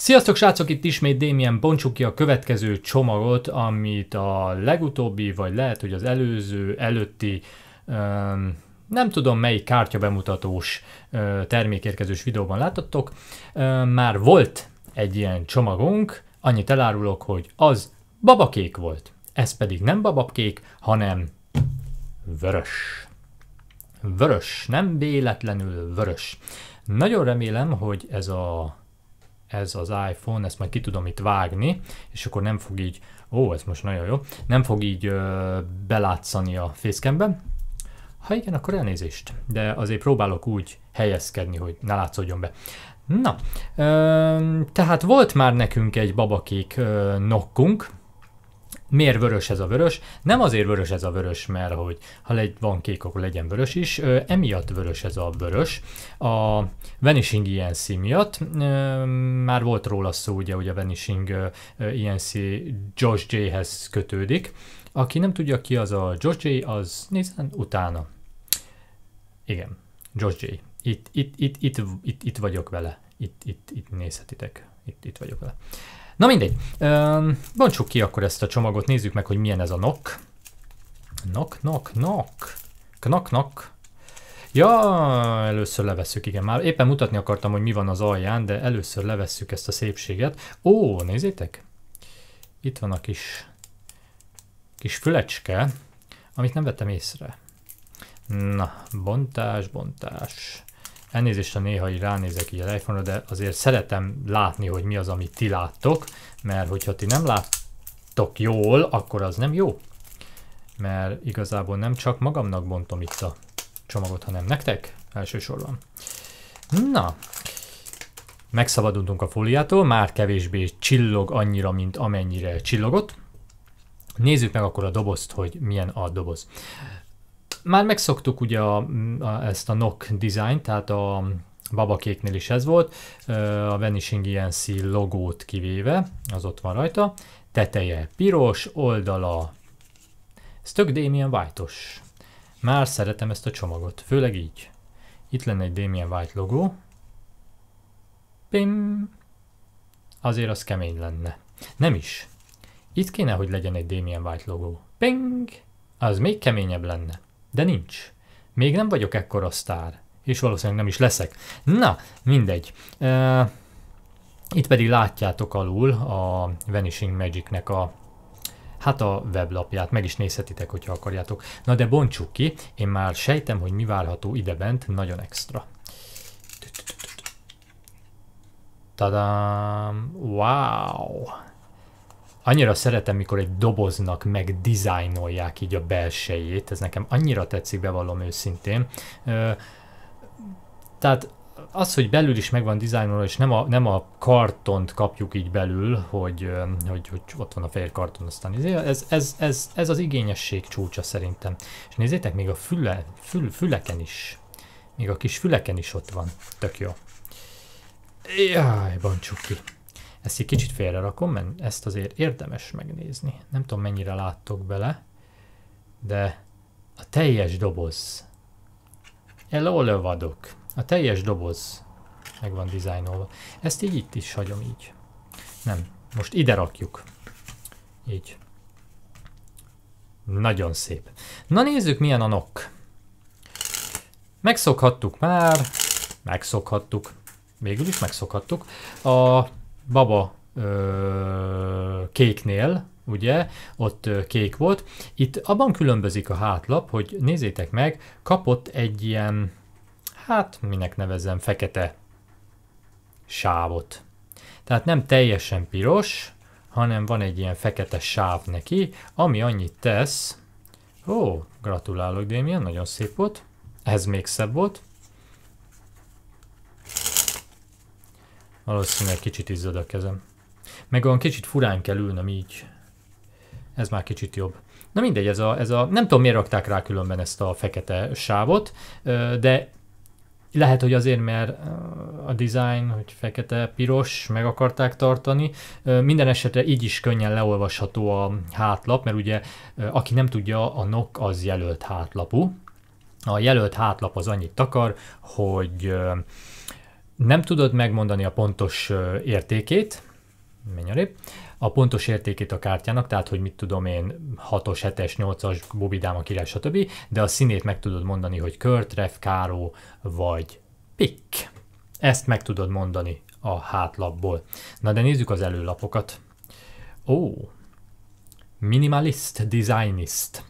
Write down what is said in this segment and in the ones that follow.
Sziasztok srácok, itt ismét Démien, bontsuk ki a következő csomagot, amit a legutóbbi, vagy lehet, hogy az előző, előtti, um, nem tudom melyik kártya bemutatós uh, termékérkezős videóban láttatok, uh, már volt egy ilyen csomagunk, annyit elárulok, hogy az babakék volt. Ez pedig nem babakék, hanem vörös. Vörös, nem véletlenül vörös. Nagyon remélem, hogy ez a ez az iPhone, ezt majd ki tudom itt vágni, és akkor nem fog így, ó, ez most nagyon jó, nem fog így ö, belátszani a fészkemben. Ha igen, akkor elnézést, de azért próbálok úgy helyezkedni, hogy ne látszódjon be. Na, ö, tehát volt már nekünk egy babakék ö, nokkunk, miért vörös ez a vörös? Nem azért vörös ez a vörös, mert hogy ha legy, van kék, akkor legyen vörös is, ö, emiatt vörös ez a vörös. A Vanishing INC e miatt, ö, már volt róla szó ugye, hogy a Vanishing ö, INC e Josh J-hez kötődik. Aki nem tudja ki az a Josh J, az nézzen utána. Igen, Josh J. Itt, itt, itt, itt, itt, itt vagyok vele. Itt, itt, itt nézhetitek. Itt, itt vagyok vele. Na mindegy, bontsuk ki akkor ezt a csomagot, nézzük meg, hogy milyen ez a nok. Nok, nok, nok. Knak, nok. Ja, először levesszük, igen. Már éppen mutatni akartam, hogy mi van az alján, de először levesszük ezt a szépséget. Ó, nézzétek! Itt van a kis, kis fülecske, amit nem vettem észre. Na, bontás, bontás elnézést, ha néha így ránézek így a iPhone-ra, de azért szeretem látni, hogy mi az, amit ti láttok, mert hogyha ti nem láttok jól, akkor az nem jó. Mert igazából nem csak magamnak bontom itt a csomagot, hanem nektek elsősorban. Na, megszabadultunk a fóliától, már kevésbé csillog annyira, mint amennyire csillogott. Nézzük meg akkor a dobozt, hogy milyen a doboz. Már megszoktuk ugye a, a, ezt a nok design, tehát a babakéknél is ez volt, a Vanishing INC logót kivéve, az ott van rajta, teteje piros, oldala, ez tök Damien white -os. Már szeretem ezt a csomagot, főleg így. Itt lenne egy Damien White logó. Pim! Azért az kemény lenne. Nem is. Itt kéne, hogy legyen egy Damien White logó. Ping! Az még keményebb lenne. De nincs. Még nem vagyok ekkora sztár, és valószínűleg nem is leszek. Na, mindegy. itt pedig látjátok alul a Vanishing Magic-nek a hát a weblapját, meg is nézhetitek, hogyha akarjátok. Na de bontsuk ki, én már sejtem, hogy mi várható idebent, nagyon extra. Tadám! Wow! annyira szeretem, mikor egy doboznak dizájnolják így a belsejét, ez nekem annyira tetszik, bevallom őszintén. Tehát az, hogy belül is megvan dizájnolva, és nem a, nem a kartont kapjuk így belül, hogy, hogy, hogy ott van a fehér karton, aztán izé, ez, ez, ez, ez az igényesség csúcsa szerintem. És nézzétek, még a füle, fül, füleken is, még a kis füleken is ott van. Tök jó. Jaj, bancsuki. ki. Ezt egy kicsit félre rakom, mert ezt azért érdemes megnézni. Nem tudom mennyire láttok bele, de a teljes doboz. Elől vadok. A teljes doboz meg van dizájnolva. Ezt így itt is hagyom így. Nem, most ide rakjuk. Így. Nagyon szép. Na nézzük milyen a nok. Megszokhattuk már, megszokhattuk, végül is megszokhattuk a baba ö, kéknél, ugye, ott kék volt. Itt abban különbözik a hátlap, hogy nézzétek meg, kapott egy ilyen, hát minek nevezzem, fekete sávot. Tehát nem teljesen piros, hanem van egy ilyen fekete sáv neki, ami annyit tesz, ó, gratulálok Démian, nagyon szép volt, ez még szebb volt, Valószínűleg kicsit izzad a kezem. Meg olyan kicsit furán kell ülnöm így. Ez már kicsit jobb. Na mindegy, ez a, ez a, nem tudom miért rakták rá különben ezt a fekete sávot, de lehet, hogy azért, mert a design, hogy fekete-piros, meg akarták tartani. Minden esetre így is könnyen leolvasható a hátlap, mert ugye, aki nem tudja, a NOK az jelölt hátlapú. A jelölt hátlap az annyit takar, hogy nem tudod megmondani a pontos értékét, menj a pontos értékét a kártyának, tehát hogy mit tudom én, 6-os, 7-es, 8-as, bobidáma, király, stb. De a színét meg tudod mondani, hogy ref, káró vagy pikk. Ezt meg tudod mondani a hátlapból. Na de nézzük az előlapokat. Ó, minimalist, designist.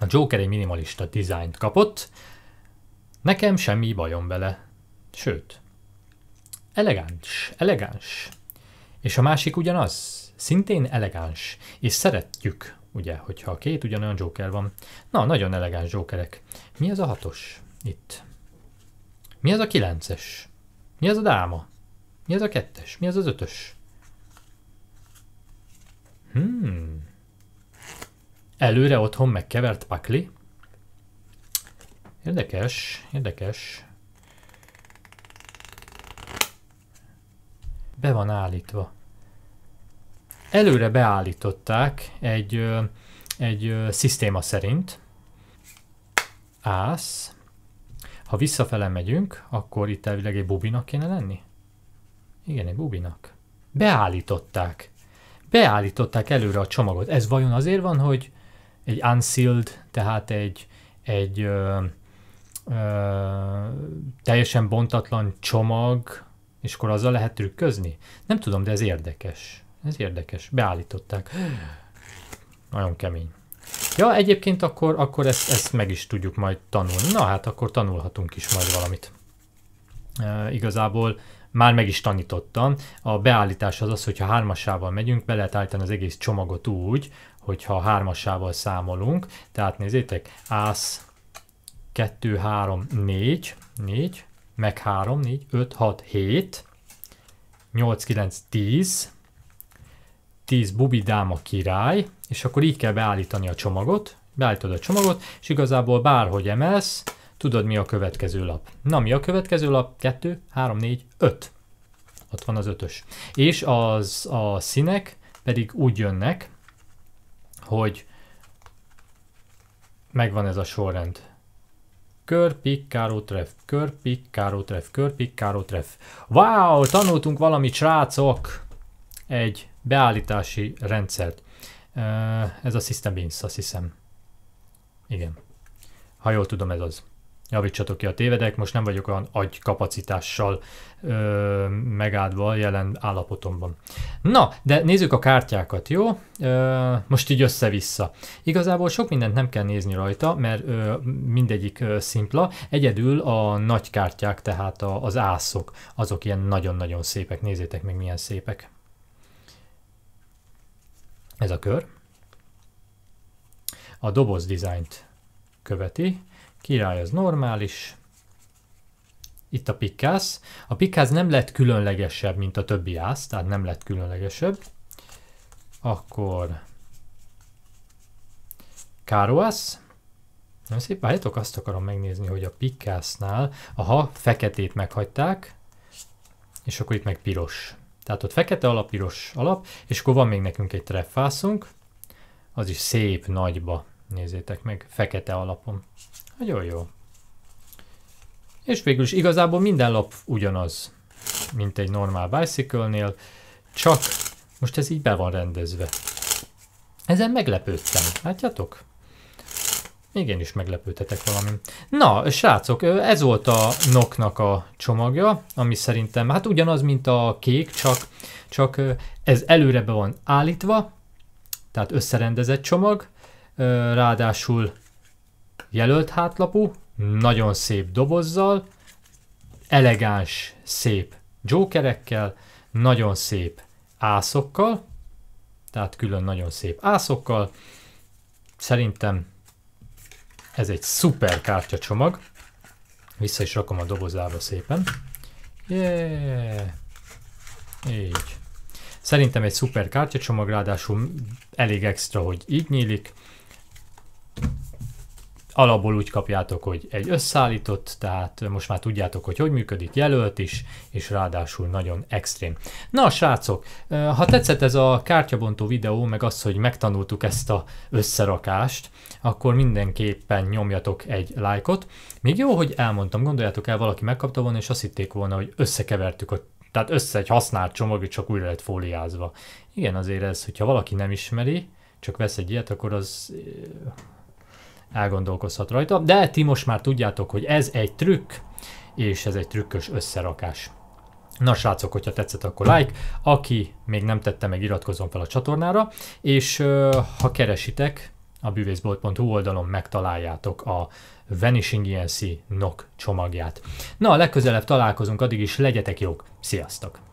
A Joker egy minimalista dizájnt kapott. Nekem semmi bajom vele. Sőt, elegáns, elegáns. És a másik ugyanaz, szintén elegáns. És szeretjük, ugye, hogyha a két ugyanolyan Joker van. Na, nagyon elegáns Jokerek. Mi az a hatos itt? Mi az a kilences? Mi az a dáma? Mi az a kettes? Mi az az ötös? Hmm. Előre otthon megkevert pakli. Érdekes, érdekes. be van állítva. Előre beállították egy, egy szisztéma szerint. Ász. Ha visszafele megyünk, akkor itt elvileg egy bubinak kéne lenni? Igen, egy bubinak. Beállították. Beállították előre a csomagot. Ez vajon azért van, hogy egy unsealed, tehát egy, egy ö, ö, teljesen bontatlan csomag és akkor azzal lehet trükközni? Nem tudom, de ez érdekes. Ez érdekes. Beállították. Nagyon kemény. Ja, egyébként akkor, akkor ezt, ezt meg is tudjuk majd tanulni. Na hát, akkor tanulhatunk is majd valamit. E, igazából már meg is tanítottam. A beállítás az az, hogyha hármasával megyünk, be lehet állítani az egész csomagot úgy, hogyha hármasával számolunk. Tehát nézzétek, ász 2, 3, 4, 4, meg 3, 4, 5, 6, 7, 8, 9, 10, 10 Bubi Dáma király, és akkor így kell beállítani a csomagot, beállítod a csomagot, és igazából bárhogy emelsz, tudod mi a következő lap. Na mi a következő lap? 2, 3, 4, 5. Ott van az ötös. És az a színek pedig úgy jönnek, hogy megvan ez a sorrend. Körpik, kárótref, körpik, kárótref, körpik, kárótref. Wow, tanultunk valamit, srácok! Egy beállítási rendszert. Ez a System Beans, azt hiszem. Igen. Ha jól tudom, ez az javítsatok ki a tévedek, most nem vagyok olyan agykapacitással ö, megáldva jelen állapotomban. Na, de nézzük a kártyákat, jó? Ö, most így össze-vissza. Igazából sok mindent nem kell nézni rajta, mert ö, mindegyik ö, szimpla, egyedül a nagy kártyák, tehát a, az ászok, azok ilyen nagyon-nagyon szépek, nézzétek meg milyen szépek. Ez a kör. A doboz dizájnt követi, Király az normális. Itt a pikkász. A pikkász nem lett különlegesebb, mint a többi ász, tehát nem lett különlegesebb. Akkor károász. Nem szép, várjátok, azt akarom megnézni, hogy a pikkásznál, aha, feketét meghagyták, és akkor itt meg piros. Tehát ott fekete alap, piros alap, és akkor van még nekünk egy treffászunk, az is szép nagyba, nézzétek meg, fekete alapon. Nagyon jó. És végül is igazából minden lap ugyanaz, mint egy normál bicycle-nél, csak most ez így be van rendezve. Ezen meglepődtem, látjátok? Még én is meglepődhetek valamin. Na, srácok, ez volt a noknak a csomagja, ami szerintem, hát ugyanaz, mint a kék, csak, csak ez előre be van állítva, tehát összerendezett csomag, ráadásul jelölt hátlapú, nagyon szép dobozzal, elegáns, szép jokerekkel, nagyon szép ászokkal, tehát külön nagyon szép ászokkal. Szerintem ez egy szuper kártyacsomag. Vissza is rakom a dobozába szépen. Yeah. Így. Szerintem egy szuper kártyacsomag, ráadásul elég extra, hogy így nyílik alapból úgy kapjátok, hogy egy összeállított, tehát most már tudjátok, hogy hogy működik, jelölt is, és ráadásul nagyon extrém. Na srácok, ha tetszett ez a kártyabontó videó, meg az, hogy megtanultuk ezt a összerakást, akkor mindenképpen nyomjatok egy lájkot. Még jó, hogy elmondtam, gondoljátok el, valaki megkapta volna, és azt hitték volna, hogy összekevertük a tehát össze egy használt csomag, csak újra lett fóliázva. Igen, azért ez, hogyha valaki nem ismeri, csak vesz egy ilyet, akkor az elgondolkozhat rajta, de ti most már tudjátok, hogy ez egy trükk, és ez egy trükkös összerakás. Na srácok, hogyha tetszett, akkor like, aki még nem tette meg, iratkozom fel a csatornára, és ha keresitek, a bűvészbolt.hu oldalon megtaláljátok a Vanishing ENC NOK csomagját. Na, legközelebb találkozunk, addig is legyetek jók, sziasztok!